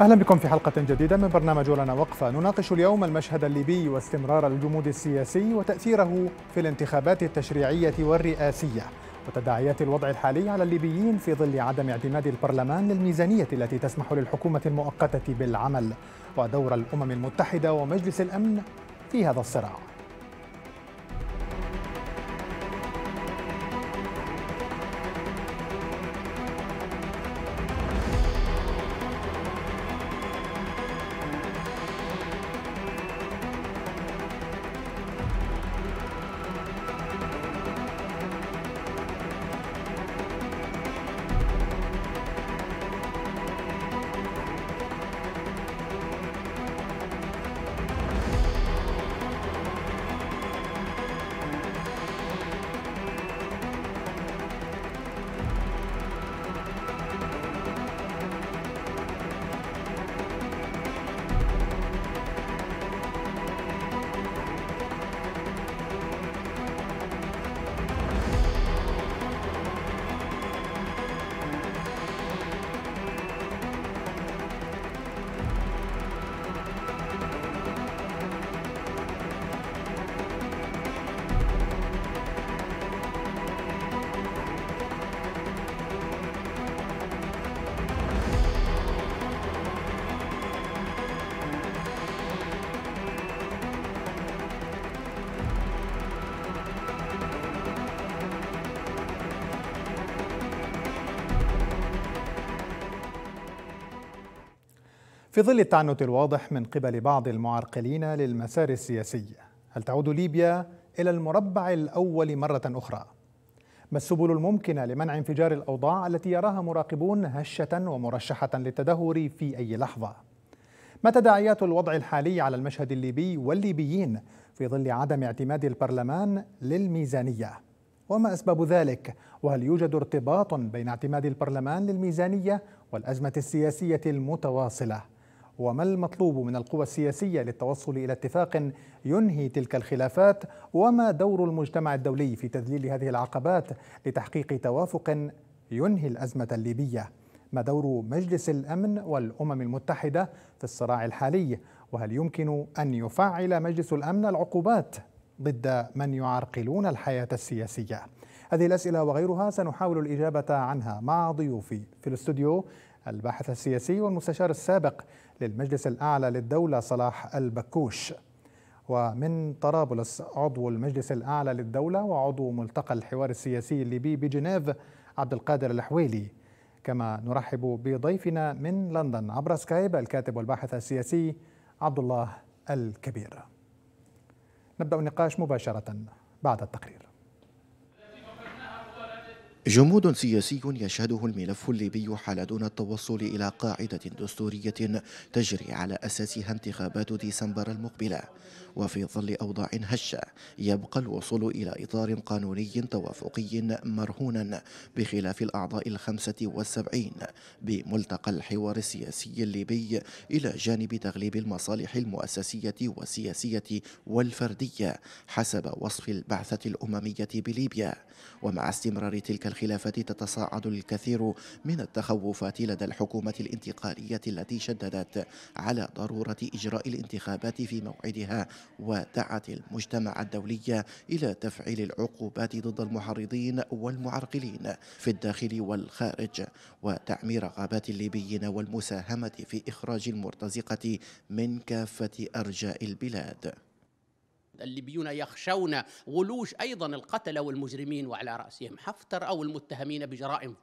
أهلا بكم في حلقة جديدة من برنامج لنا وقفة نناقش اليوم المشهد الليبي واستمرار الجمود السياسي وتأثيره في الانتخابات التشريعية والرئاسية وتداعيات الوضع الحالي على الليبيين في ظل عدم اعتماد البرلمان للميزانية التي تسمح للحكومة المؤقتة بالعمل ودور الأمم المتحدة ومجلس الأمن في هذا الصراع في ظل التعنت الواضح من قبل بعض المعرقلين للمسار السياسي هل تعود ليبيا إلى المربع الأول مرة أخرى؟ ما السبل الممكنة لمنع انفجار الأوضاع التي يراها مراقبون هشة ومرشحة للتدهور في أي لحظة؟ ما تداعيات الوضع الحالي على المشهد الليبي والليبيين في ظل عدم اعتماد البرلمان للميزانية؟ وما أسباب ذلك؟ وهل يوجد ارتباط بين اعتماد البرلمان للميزانية والأزمة السياسية المتواصلة؟ وما المطلوب من القوى السياسية للتوصل إلى اتفاق ينهي تلك الخلافات وما دور المجتمع الدولي في تذليل هذه العقبات لتحقيق توافق ينهي الأزمة الليبية ما دور مجلس الأمن والأمم المتحدة في الصراع الحالي وهل يمكن أن يفعل مجلس الأمن العقوبات ضد من يعرقلون الحياة السياسية هذه الأسئلة وغيرها سنحاول الإجابة عنها مع ضيوفي في الاستوديو الباحث السياسي والمستشار السابق للمجلس الأعلى للدولة صلاح البكوش ومن طرابلس عضو المجلس الأعلى للدولة وعضو ملتقى الحوار السياسي الليبي بجنيف عبد القادر الحويلي كما نرحب بضيفنا من لندن عبر سكايب الكاتب والباحث السياسي عبد الله الكبير نبدأ النقاش مباشرة بعد التقرير جمود سياسي يشهده الملف الليبي حال دون التوصل إلى قاعدة دستورية تجري على أساسها انتخابات ديسمبر المقبلة وفي ظل أوضاع هشة يبقى الوصول إلى إطار قانوني توافقي مرهونا بخلاف الأعضاء الخمسة والسبعين بملتقى الحوار السياسي الليبي إلى جانب تغليب المصالح المؤسسية والسياسية والفردية حسب وصف البعثة الأممية بليبيا ومع استمرار تلك الخلافة تتصاعد الكثير من التخوفات لدى الحكومة الانتقالية التي شددت على ضرورة إجراء الانتخابات في موعدها ودعت المجتمع الدولي إلى تفعيل العقوبات ضد المحرضين والمعرقلين في الداخل والخارج وتعمير غابات الليبيين والمساهمة في إخراج المرتزقة من كافة أرجاء البلاد الليبيون يخشون ولوج أيضا القتلة والمجرمين وعلى رأسهم حفتر أو المتهمين بجرائم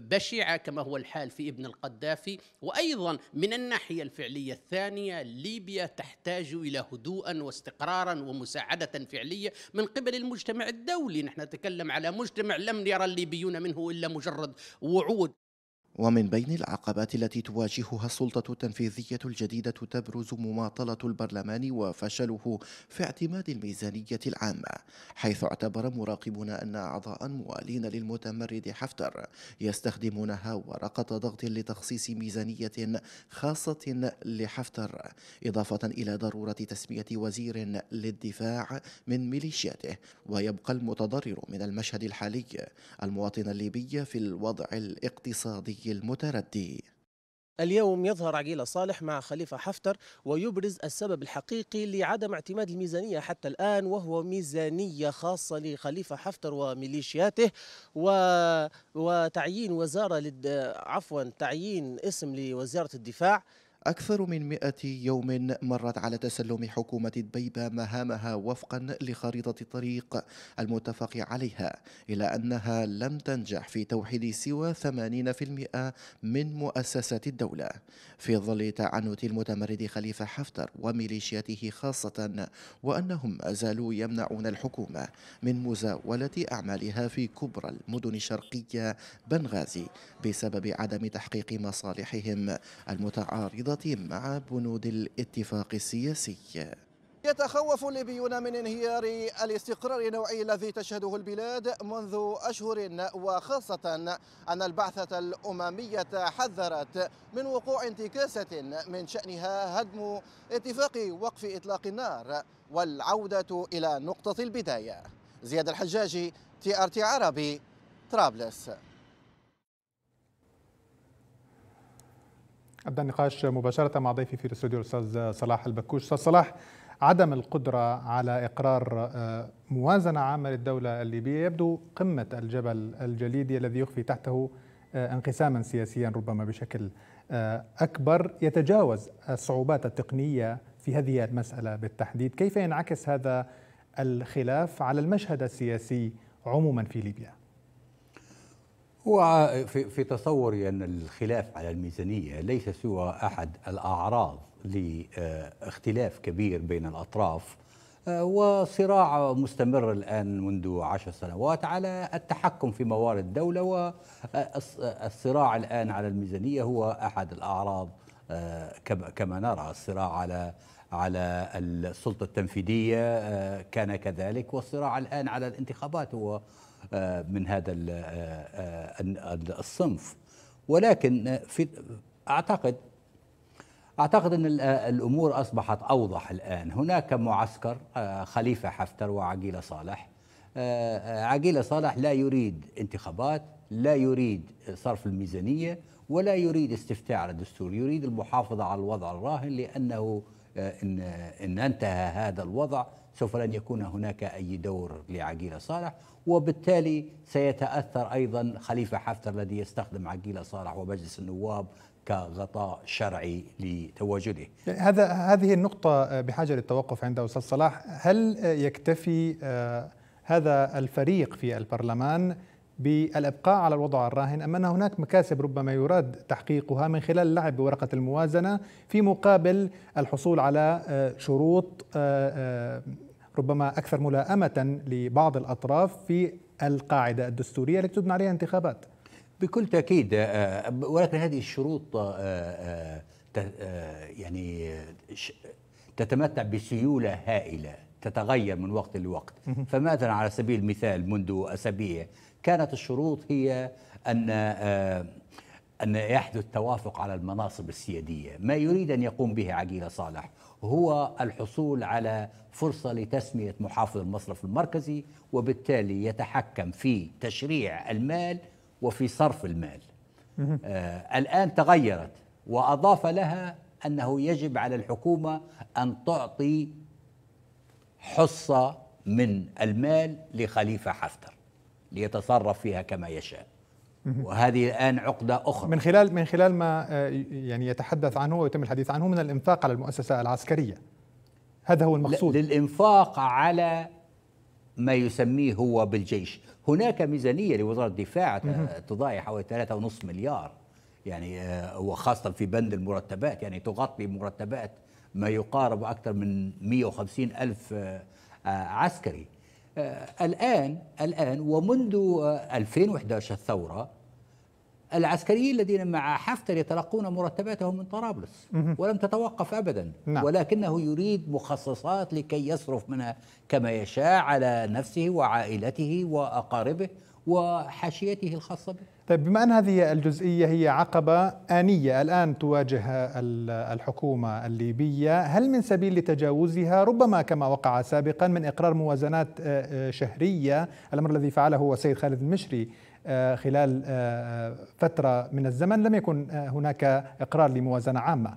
بشعة كما هو الحال في ابن القدافي وأيضا من الناحية الفعلية الثانية ليبيا تحتاج إلى هدوء واستقرارا ومساعدة فعلية من قبل المجتمع الدولي نحن نتكلم على مجتمع لم يرى الليبيون منه إلا مجرد وعود ومن بين العقبات التي تواجهها السلطة التنفيذية الجديدة تبرز مماطلة البرلمان وفشله في اعتماد الميزانية العامة، حيث اعتبر مراقبون أن أعضاء موالين للمتمرد حفتر يستخدمونها ورقة ضغط لتخصيص ميزانية خاصة لحفتر، إضافة إلى ضرورة تسمية وزير للدفاع من ميليشياته، ويبقى المتضرر من المشهد الحالي المواطن الليبي في الوضع الاقتصادي المتردي اليوم يظهر عقيلة صالح مع خليفة حفتر ويبرز السبب الحقيقي لعدم اعتماد الميزانية حتى الآن وهو ميزانية خاصة لخليفة حفتر وميليشياته و... وتعيين وزارة لد... عفوا تعيين اسم لوزارة الدفاع أكثر من 100 يوم مرت على تسلم حكومة دبيبة مهامها وفقا لخريطة الطريق المتفق عليها إلا أنها لم تنجح في توحيد سوى 80% من مؤسسات الدولة في ظل تعنت المتمرد خليفة حفتر وميليشياته خاصة وأنهم ما زالوا يمنعون الحكومة من مزاولة أعمالها في كبرى المدن الشرقية بنغازي بسبب عدم تحقيق مصالحهم المتعارضة مع بنود الاتفاق السياسي يتخوف الليبيون من انهيار الاستقرار النوعي الذي تشهده البلاد منذ أشهر وخاصة أن البعثة الأممية حذرت من وقوع انتكاسة من شأنها هدم اتفاق وقف إطلاق النار والعودة إلى نقطة البداية زياد الحجاجي تي ار تي عربي طرابلس ابدا النقاش مباشره مع ضيفي في الاستوديو الاستاذ صلاح البكوش استاذ صلاح عدم القدره على اقرار آه، موازنه عامه للدوله الليبيه يبدو قمه الجبل الجليدي الذي يخفي تحته آه، انقساما سياسيا ربما بشكل آه، اكبر يتجاوز الصعوبات التقنيه في هذه المساله بالتحديد كيف ينعكس هذا الخلاف على المشهد السياسي عموما في ليبيا هو في تصوري أن الخلاف على الميزانية ليس سوى أحد الأعراض لاختلاف كبير بين الأطراف آه، وصراع مستمر الآن منذ عشر سنوات على التحكم في موارد الدولة والصراع الآن على الميزانية هو أحد الأعراض آه، كما نرى الصراع على على السلطة التنفيذية آه، كان كذلك والصراع الآن على الانتخابات هو آه، من هذا آه، آه، الصنف ولكن في اعتقد اعتقد ان الامور اصبحت اوضح الان هناك معسكر خليفه حفتر وعقيله صالح عقيله صالح لا يريد انتخابات لا يريد صرف الميزانيه ولا يريد استفتاء على الدستور يريد المحافظه على الوضع الراهن لانه آه، إن, إن انتهى هذا الوضع سوف لن يكون هناك أي دور لعقيلة صالح وبالتالي سيتأثر أيضا خليفة حفتر الذي يستخدم عقيلة صالح ومجلس النواب كغطاء شرعي لتواجده هذا هذه النقطة آه، بحاجة للتوقف عندها أستاذ صلاح هل يكتفي آه، هذا الفريق في البرلمان بالابقاء على الوضع الراهن ام ان هناك مكاسب ربما يراد تحقيقها من خلال اللعب بورقه الموازنه في مقابل الحصول على آه، شروط آه، آه، ربما اكثر ملائمه لبعض الاطراف في القاعده الدستوريه التي تبنى عليها انتخابات. بكل تاكيد ولكن هذه الشروط يعني تتمتع بسيوله هائله تتغير من وقت لوقت فمثلا على سبيل المثال منذ اسابيع كانت الشروط هي أن آه، أن يحدث توافق على المناصب السيادية ما يريد أن يقوم به عقيلة صالح هو الحصول على فرصة لتسمية محافظ المصرف المركزي وبالتالي يتحكم في تشريع المال وفي صرف المال آه الآن تغيرت وأضاف لها أنه يجب على الحكومة أن تعطي حصة من المال لخليفة حفتر ليتصرف فيها كما يشاء وهذه الان عقده اخرى من خلال من خلال ما آه، يعني يتحدث عنه ويتم الحديث عنه من الانفاق على المؤسسه العسكريه هذا هو المقصود للانفاق على ما يسميه هو بالجيش هناك ميزانيه لوزاره الدفاع تضاهي حوالي 3.5 مليار يعني آه، وخاصه في بند المرتبات يعني تغطي مرتبات ما يقارب اكثر من 150 الف آه، عسكري آه، الآن الآن ومنذ 2011 آه، الثورة العسكريين الذين مع حفتر يتلقون مرتباتهم من طرابلس ولم تتوقف ابدا نعم. ولكنه يريد مخصصات لكي يصرف منها كما يشاء على نفسه وعائلته واقاربه وحاشيته الخاصه به طيب بما أن هذه الجزئية هي عقبة آنية الآن تواجه الحكومة الليبية هل من سبيل لتجاوزها ربما كما وقع سابقا من إقرار موازنات آه، آه، شهرية الأمر الذي فعله هو السيد خالد المشري آه، خلال فترة من الزمن لم يكن هناك إقرار لموازنة عامة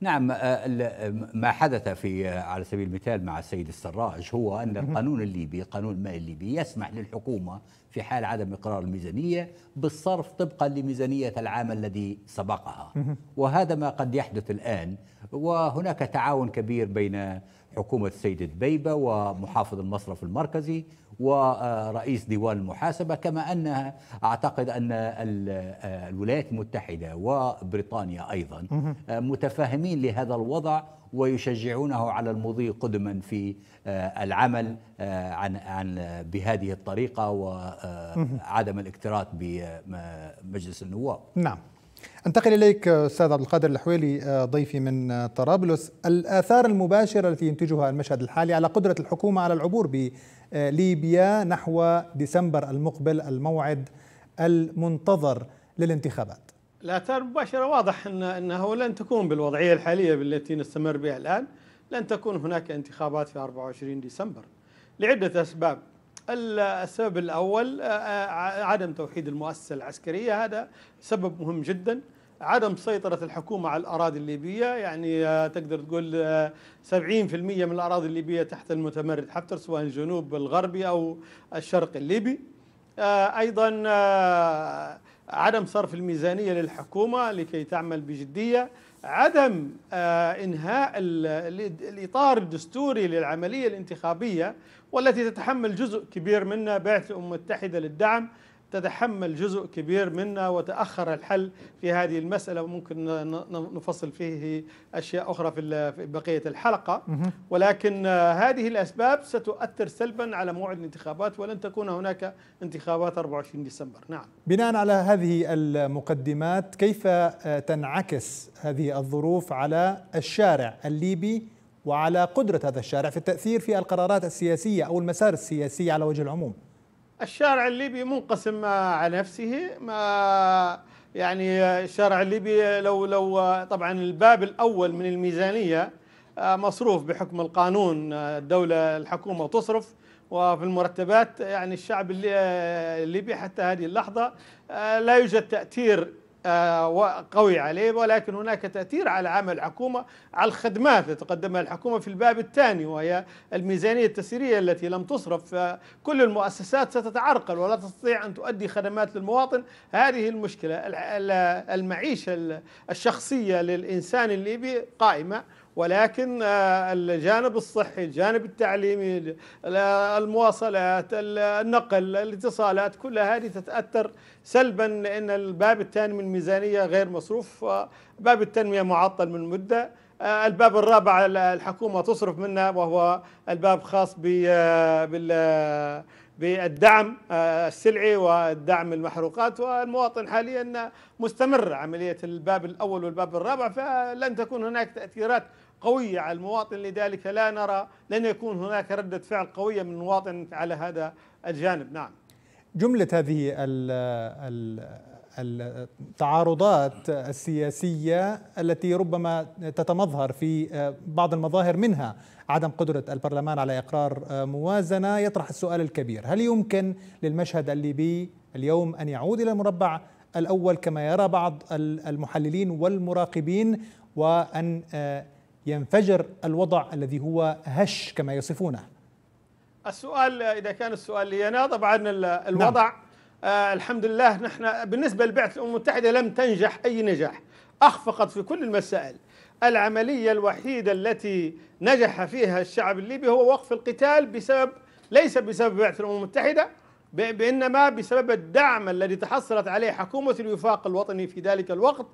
نعم آه، آه، ما حدث في آه، على سبيل المثال مع السيد السراج هو أن القانون الليبي قانون المال الليبي يسمح للحكومة في حال عدم إقرار الميزانية بالصرف طبقا لميزانية العام الذي سبقها وهذا ما قد يحدث الآن وهناك تعاون كبير بين حكومة السيد دبيبة ومحافظ المصرف المركزي ورئيس ديوان المحاسبة كما أنها أعتقد أن الولايات المتحدة وبريطانيا أيضا متفاهمين لهذا الوضع ويشجعونه على المضي قدما في آه، العمل آه، عن عن بهذه الطريقه وعدم آه، الاكتراث بمجلس النواب. نعم. انتقل اليك استاذ عبد القادر الحويلي ضيفي من طرابلس، الاثار المباشره التي ينتجها المشهد الحالي على قدره الحكومه على العبور آه، ليبيا نحو ديسمبر المقبل الموعد المنتظر للانتخابات الآثار المباشرة واضح أن أنه لن تكون بالوضعية الحالية التي نستمر بها الآن لن تكون هناك انتخابات في 24 ديسمبر لعدة أسباب السبب الأول آه، آه، عدم توحيد المؤسسة العسكرية هذا سبب مهم جداً عدم سيطرة الحكومة على الأراضي الليبية يعني آه، تقدر تقول 70% آه، من الأراضي الليبية تحت المتمرد حفتر سواء الجنوب الغربي أو الشرق الليبي آه، أيضا عدم صرف الميزانية للحكومة لكي تعمل بجدية عدم إنهاء الإطار الدستوري للعملية الانتخابية والتي تتحمل جزء كبير منها بعثة الأمم المتحدة للدعم تتحمل جزء كبير منا وتأخر الحل في هذه المسألة وممكن نفصل فيه أشياء أخرى في بقية الحلقة ولكن آه، هذه الأسباب ستؤثر سلبا على موعد الانتخابات ولن تكون هناك انتخابات 24 ديسمبر نعم بناء على هذه المقدمات كيف آه، تنعكس هذه الظروف على الشارع الليبي وعلى قدرة هذا الشارع في التأثير في القرارات السياسية أو المسار السياسي على وجه العموم الشارع الليبي منقسم آه، على نفسه ما يعني آه، الشارع الليبي لو لو آه، طبعا الباب الاول من الميزانيه مصروف بحكم القانون الدوله الحكومه تصرف وفي المرتبات يعني الشعب الليبي حتى هذه اللحظه لا يوجد تاثير آه، قوي عليه ولكن هناك تأثير على عمل الحكومة على الخدمات التي تقدمها الحكومة في الباب الثاني وهي الميزانية التسييرية التي لم تصرف كل المؤسسات ستتعرقل ولا تستطيع أن تؤدي خدمات للمواطن هذه المشكلة المعيشة الشخصية للإنسان الليبي قائمة ولكن آه، الجانب الصحي الجانب التعليمي المواصلات النقل الاتصالات كل هذه تتأثر سلبا لأن الباب الثاني من الميزانية غير مصروف باب التنمية معطل من مدة آه، الباب الرابع الحكومة تصرف منه وهو الباب خاص آه، بال بالدعم آه، السلعي ودعم المحروقات والمواطن حاليا مستمر عملية الباب الأول والباب الرابع فلن تكون هناك تأثيرات قوية على المواطن لذلك لا نرى لن يكون هناك ردة فعل قوية من المواطن على هذا الجانب نعم جملة هذه ال ال التعارضات السياسية التي ربما تتمظهر في آه، بعض المظاهر منها عدم قدرة البرلمان على إقرار آه، موازنة يطرح السؤال الكبير هل يمكن للمشهد الليبي اليوم أن يعود إلى المربع الأول كما يرى بعض المحللين والمراقبين وأن آه، ينفجر الوضع الذي هو هش كما يصفونه السؤال إذا كان السؤال لي أنا طبعا نعم. الوضع نعم. آه الحمد لله نحن بالنسبة للبعثة الأمم المتحدة لم تنجح أي نجاح أخفقت في كل المسائل العملية الوحيدة التي نجح فيها الشعب الليبي هو وقف القتال بسبب ليس بسبب بعثة الأمم المتحدة بإنما بسبب الدعم الذي تحصلت عليه حكومة الوفاق الوطني في ذلك الوقت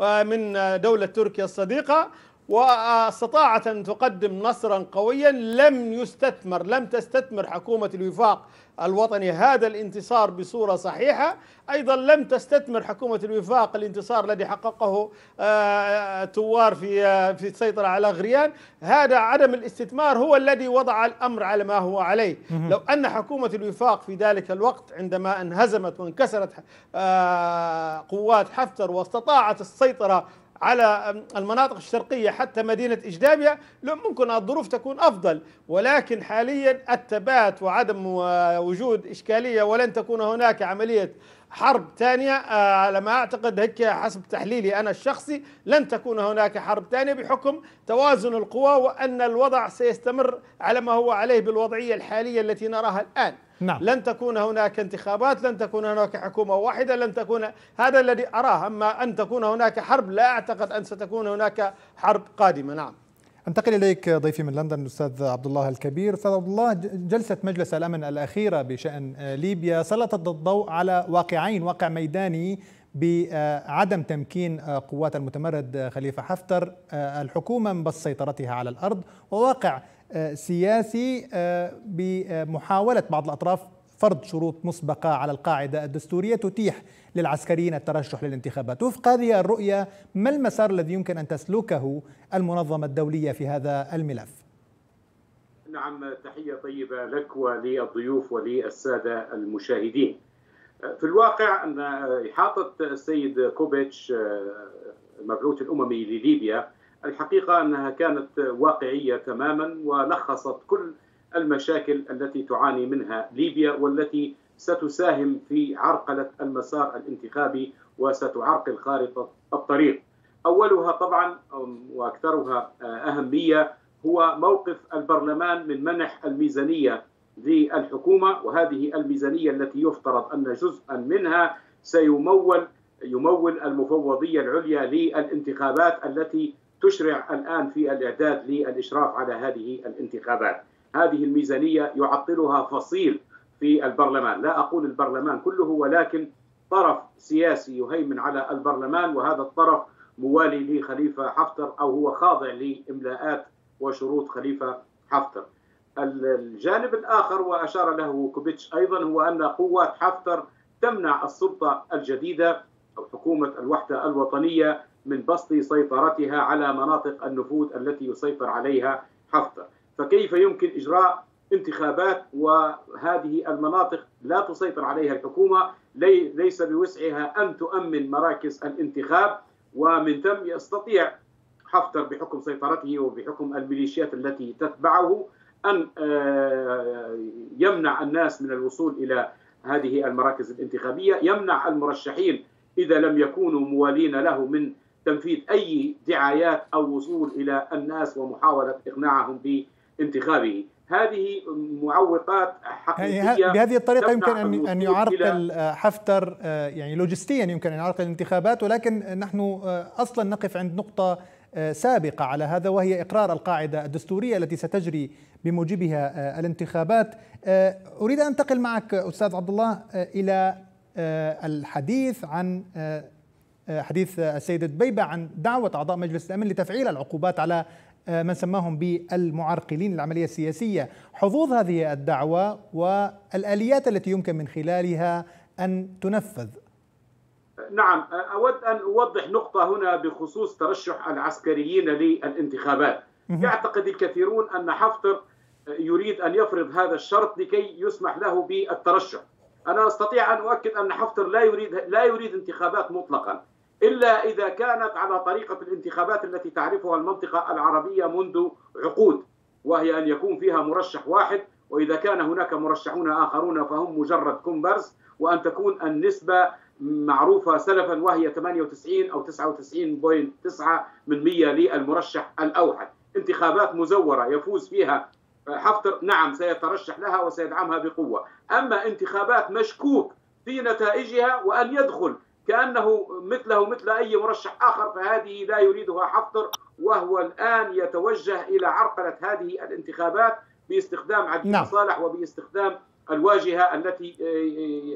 آه، من آه، دولة تركيا الصديقة واستطاعت أن تقدم نصرا قويا لم يستثمر لم تستثمر حكومة الوفاق الوطني هذا الانتصار بصورة صحيحة أيضا لم تستثمر حكومة الوفاق الانتصار الذي حققه آه، آه، توار في آه، في السيطرة على غريان هذا عدم الاستثمار هو الذي وضع الأمر على ما هو عليه لو أن حكومة الوفاق في ذلك الوقت عندما انهزمت وانكسرت قوات حفتر واستطاعت السيطرة على المناطق الشرقية حتى مدينة إجدابيا ممكن الظروف تكون أفضل ولكن حاليا التبات وعدم وجود إشكالية ولن تكون هناك عملية حرب ثانية آه، على ما أعتقد هيك حسب تحليلي أنا الشخصي لن تكون هناك حرب ثانية بحكم توازن القوى وأن الوضع سيستمر على ما هو عليه بالوضعية الحالية التي نراها الآن نعم. لن تكون هناك انتخابات لن تكون هناك حكومة واحدة لن تكون هذا الذي أراه أما أن تكون هناك حرب لا أعتقد أن ستكون هناك حرب قادمة نعم انتقل اليك ضيفي من لندن الاستاذ عبد الله الكبير، استاذ عبد الله جلسه مجلس الامن الاخيره بشان ليبيا سلطت الضوء على واقعين، واقع ميداني بعدم تمكين آه، قوات المتمرد آه، خليفة حفتر آه، الحكومة من بس سيطرتها على الأرض وواقع سياسي بمحاولة بعض الأطراف فرض شروط مسبقة على القاعدة الدستورية تتيح للعسكريين الترشح للانتخابات وفق هذه الرؤية ما المسار الذي يمكن أن تسلكه المنظمة الدولية في هذا الملف؟ نعم تحية طيبة لك وللضيوف وللسادة المشاهدين في الواقع ان احاطه السيد كوبيتش المبعوث الاممي لليبيا الحقيقه انها كانت واقعيه تماما ولخصت كل المشاكل التي تعاني منها ليبيا والتي ستساهم في عرقله المسار الانتخابي وستعرقل خارطه الطريق. اولها طبعا واكثرها اهميه هو موقف البرلمان من منح الميزانيه للحكومة وهذه الميزانية التي يفترض أن جزءا منها سيمول يمول المفوضية العليا للانتخابات التي تشرع الآن في الإعداد للإشراف على هذه الانتخابات هذه الميزانية يعطلها فصيل في البرلمان لا أقول البرلمان كله ولكن طرف سياسي يهيمن على البرلمان وهذا الطرف موالي لخليفة حفتر أو هو خاضع لإملاءات وشروط خليفة حفتر الجانب الآخر وأشار له كوبيتش أيضا هو أن قوات حفتر تمنع السلطة الجديدة أو حكومة الوحدة الوطنية من بسط سيطرتها على مناطق النفوذ التي يسيطر عليها حفتر فكيف يمكن إجراء انتخابات وهذه المناطق لا تسيطر عليها الحكومة ليس بوسعها أن تؤمن مراكز الانتخاب ومن ثم يستطيع حفتر بحكم سيطرته وبحكم الميليشيات التي تتبعه ان آه، يمنع الناس من الوصول الى هذه المراكز الانتخابيه، يمنع المرشحين اذا لم يكونوا موالين له من تنفيذ اي دعايات او وصول الى الناس ومحاوله اقناعهم بانتخابه. هذه معوقات يعني حقيقيه بهذه الطريقه يمكن ان ان يعرقل حفتر آه، يعني لوجستيا يمكن ان يعرقل الانتخابات ولكن نحن آه، اصلا نقف عند نقطه سابقه على هذا وهي اقرار القاعده الدستوريه التي ستجري بموجبها آه، الانتخابات آه، أريد أن أنتقل معك أستاذ عبد الله آه، إلى الحديث عن حديث السيدة بيبة عن دعوة أعضاء مجلس الأمن لتفعيل العقوبات على من سماهم بالمعرقلين للعملية السياسية حظوظ هذه الدعوة والآليات التي يمكن من خلالها أن تنفذ نعم أود أن أوضح نقطة هنا بخصوص ترشح العسكريين للانتخابات يعتقد الكثيرون أن حفتر يريد أن يفرض هذا الشرط لكي يسمح له بالترشح أنا أستطيع أن أؤكد أن حفتر لا يريد لا يريد انتخابات مطلقا إلا إذا كانت على طريقة الانتخابات التي تعرفها المنطقة العربية منذ عقود وهي أن يكون فيها مرشح واحد وإذا كان هناك مرشحون آخرون فهم مجرد كومبرس وأن تكون النسبة معروفة سلفا وهي 98 أو 99.9 من 100 للمرشح الأوحد انتخابات مزورة يفوز فيها حفتر نعم سيترشح لها وسيدعمها بقوة أما انتخابات مشكوك في نتائجها وأن يدخل كأنه مثله مثل أي مرشح آخر فهذه لا يريدها حفتر وهو الآن يتوجه إلى عرقلة هذه الانتخابات باستخدام عدد نعم. صالح وباستخدام الواجهة التي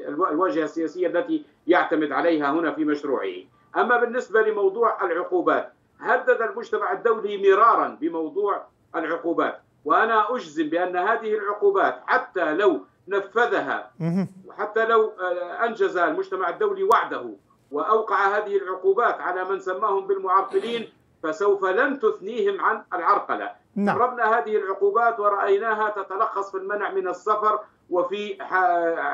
الواجهة السياسية التي يعتمد عليها هنا في مشروعه أما بالنسبة لموضوع العقوبات هدد المجتمع الدولي مرارا بموضوع العقوبات وأنا أجزم بأن هذه العقوبات حتى لو نفذها وحتى لو آه، أنجز المجتمع الدولي وعده وأوقع هذه العقوبات على من سماهم بالمعرقلين فسوف لن تثنيهم عن العرقلة نعم. هذه العقوبات ورأيناها تتلخص في المنع من السفر وفي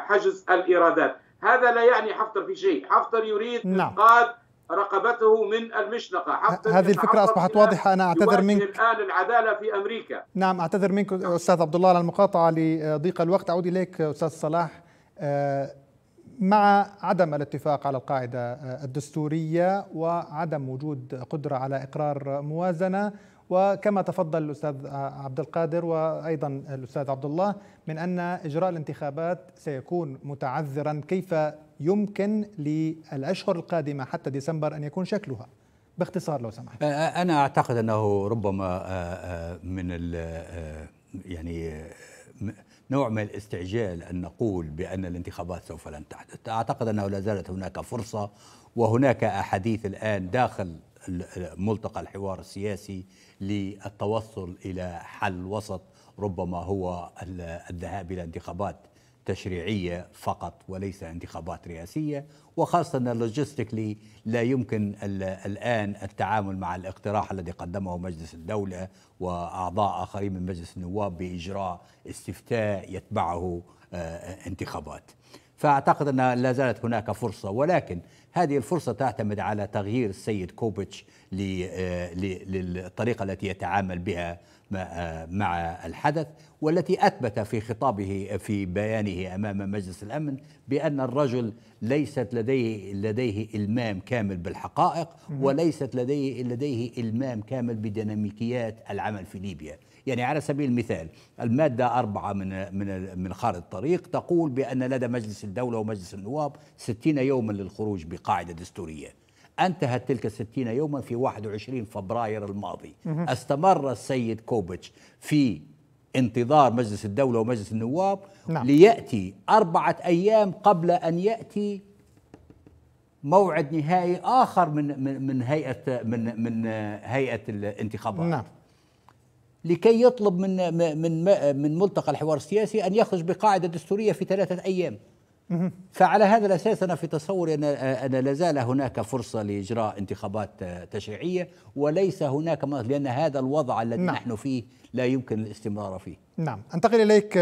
حجز الإيرادات هذا لا يعني حفتر في شيء حفتر يريد نعم. إنقاذ رقبته من المشنقة حتى هذه الفكرة أصبحت واضحة أنا أعتذر منك الآن العدالة في أمريكا نعم أعتذر منك أستاذ عبد الله على المقاطعة لضيق الوقت أعود إليك أستاذ صلاح آه، مع عدم الاتفاق على القاعدة الدستورية وعدم وجود قدرة على إقرار موازنة وكما تفضل الأستاذ عبد القادر وأيضا الأستاذ عبد الله من أن إجراء الانتخابات سيكون متعذرا كيف يمكن للأشهر القادمة حتى ديسمبر أن يكون شكلها باختصار لو سمحت أنا أعتقد أنه ربما من يعني نوع من الاستعجال أن نقول بأن الانتخابات سوف لن تحدث أعتقد أنه لا زالت هناك فرصة وهناك أحاديث الآن داخل ملتقى الحوار السياسي للتوصل إلى حل وسط ربما هو الذهاب إلى انتخابات تشريعيه فقط وليس انتخابات رئاسيه وخاصه ان لوجستيكلي لا يمكن الان التعامل مع الاقتراح الذي قدمه مجلس الدوله واعضاء اخرين من مجلس النواب باجراء استفتاء يتبعه آه، انتخابات. فاعتقد ان لا زالت هناك فرصه ولكن هذه الفرصه تعتمد على تغيير السيد كوبيتش آه، للطريقه التي يتعامل بها مع الحدث والتي اثبت في خطابه في بيانه امام مجلس الامن بان الرجل ليست لديه لديه المام كامل بالحقائق وليست لديه لديه المام كامل بديناميكيات العمل في ليبيا يعني على سبيل المثال المادة أربعة من من من خارطة الطريق تقول بأن لدى مجلس الدولة ومجلس النواب 60 يوما للخروج بقاعدة دستورية انتهت تلك الستين يوما في 21 فبراير الماضي استمر السيد كوبيتش في انتظار مجلس الدولة ومجلس النواب نعم. ليأتي أربعة أيام قبل أن يأتي موعد نهائي آخر من من من هيئة من من هيئة الانتخابات نعم. لكي يطلب من من من ملتقى الحوار السياسي أن يخرج بقاعدة دستورية في ثلاثة أيام فعلى هذا الاساس انا في تصوري ان ان لا زال هناك فرصه لاجراء انتخابات تشريعيه وليس هناك لان هذا الوضع الذي نعم. نحن فيه لا يمكن الاستمرار فيه. نعم، انتقل اليك آه،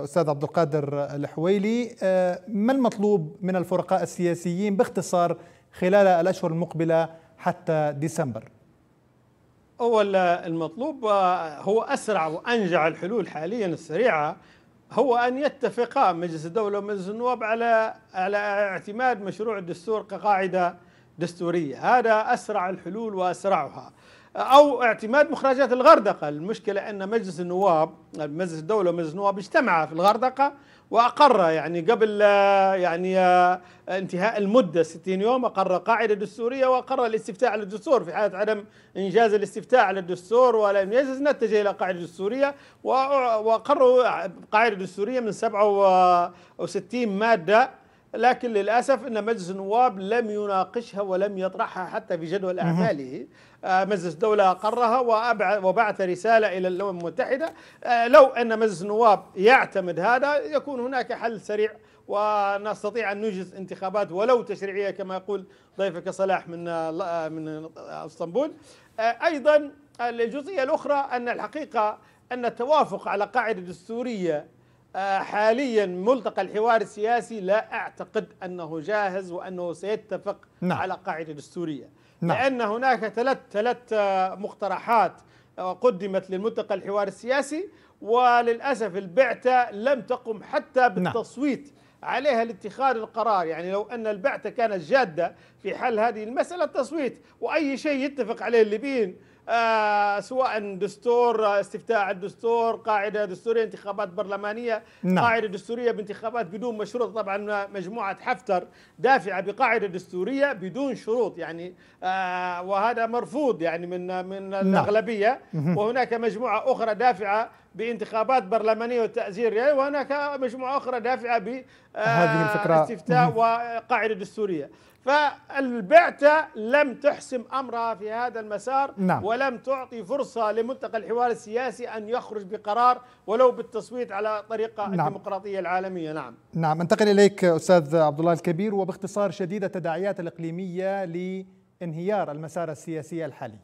آه، استاذ عبد القادر الحويلي، آه، ما المطلوب من الفرقاء السياسيين باختصار خلال الاشهر المقبله حتى ديسمبر؟ أول المطلوب هو أسرع وأنجع الحلول حاليا السريعة هو ان يتفقا مجلس الدوله ومجلس النواب على على اعتماد مشروع الدستور كقاعده دستوريه، هذا اسرع الحلول واسرعها. او اعتماد مخرجات الغردقه، المشكله ان مجلس النواب مجلس الدوله ومجلس النواب اجتمع في الغردقه واقر يعني قبل آه، يعني آه، انتهاء المده 60 يوم اقر قاعده دستوريه واقر الاستفتاء على الدستور في حاله عدم انجاز الاستفتاء على الدستور ولم يجز نتجه الى قاعده دستوريه واقر قاعده دستوريه من 67 ماده لكن للاسف ان مجلس النواب لم يناقشها ولم يطرحها حتى في جدول اعماله آه، مجلس الدوله اقرها وبعث رساله الى الامم المتحده آه، لو ان مجلس النواب يعتمد هذا يكون هناك حل سريع ونستطيع ان نجز انتخابات ولو تشريعيه كما يقول ضيفك صلاح من من اسطنبول آه، ايضا الجزئيه الاخرى ان الحقيقه ان التوافق على قاعده دستوريه آه، حاليا ملتقى الحوار السياسي لا أعتقد أنه جاهز وأنه سيتفق نعم. على قاعدة دستورية نعم. لأن هناك ثلاث ثلاث آه، مقترحات آه، قدمت للملتقى الحوار السياسي وللأسف البعثة لم تقم حتى نعم. بالتصويت نعم. عليها لاتخاذ القرار يعني لو أن البعثة كانت جادة في حل هذه المسألة التصويت وأي شيء يتفق عليه الليبيين آه، سواء دستور آه، استفتاء الدستور قاعده دستوريه انتخابات برلمانيه نعم. قاعده دستوريه بانتخابات بدون مشروط طبعا مجموعه حفتر دافعه بقاعده دستوريه بدون شروط يعني آه، وهذا مرفوض يعني من من نعم. الاغلبيه وهناك مجموعه اخرى دافعه بانتخابات برلمانيه وتأزير يعني وهناك مجموعه اخرى دافعه ب هذه الفكره استفتاء وقاعده دستوريه فالبعثة لم تحسم أمرها في هذا المسار نعم. ولم تعطي فرصة لمنطقة الحوار السياسي أن يخرج بقرار ولو بالتصويت على طريقة نعم. الديمقراطية العالمية نعم نعم انتقل إليك أستاذ عبد الله الكبير وباختصار شديد التداعيات الإقليمية لانهيار المسار السياسي الحالي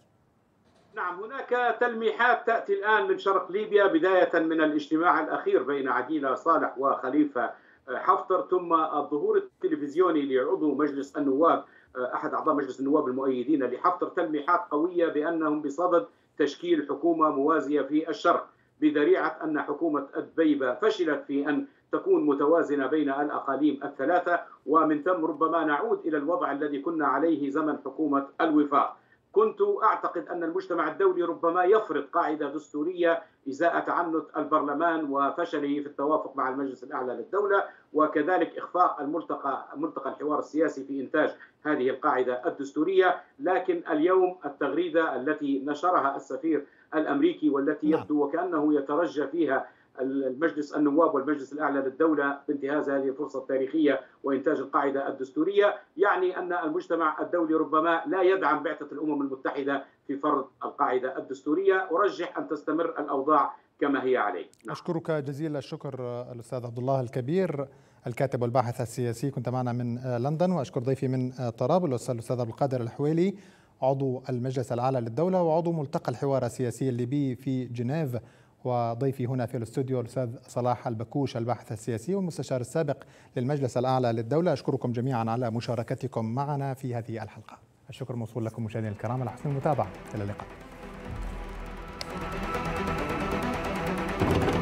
نعم هناك تلميحات تأتي الآن من شرق ليبيا بداية من الاجتماع الأخير بين عديلة صالح وخليفة حفتر ثم الظهور التلفزيوني لعضو مجلس النواب آه، احد اعضاء مجلس النواب المؤيدين لحفتر تلميحات قويه بانهم بصدد تشكيل حكومه موازيه في الشرق بذريعه ان حكومه الدبيبه فشلت في ان تكون متوازنه بين الاقاليم الثلاثه ومن ثم ربما نعود الى الوضع الذي كنا عليه زمن حكومه الوفاق. كنت اعتقد ان المجتمع الدولي ربما يفرض قاعده دستوريه ازاء تعنت البرلمان وفشله في التوافق مع المجلس الاعلى للدوله وكذلك اخفاق الملتقى ملتقى الحوار السياسي في انتاج هذه القاعده الدستوريه، لكن اليوم التغريده التي نشرها السفير الامريكي والتي نعم. يبدو وكانه يترجى فيها المجلس النواب والمجلس الاعلى للدوله بانتهاز هذه الفرصه التاريخيه وانتاج القاعده الدستوريه، يعني ان المجتمع الدولي ربما لا يدعم بعثه الامم المتحده في فرض القاعده الدستوريه، ارجح ان تستمر الاوضاع كما هي عليه. نعم. اشكرك جزيل الشكر الاستاذ عبد الله الكبير الكاتب والباحث السياسي كنت معنا من آه، لندن واشكر ضيفي من آه، طرابلس الاستاذ عبد القادر الحويلي عضو المجلس الاعلى للدوله وعضو ملتقى الحوار السياسي الليبي في جنيف وضيفي هنا في الاستوديو الاستاذ صلاح البكوش الباحث السياسي والمستشار السابق للمجلس الاعلى للدوله اشكركم جميعا على مشاركتكم معنا في هذه الحلقه الشكر موصول لكم مشاهدينا الكرام على حسن المتابعه الى اللقاء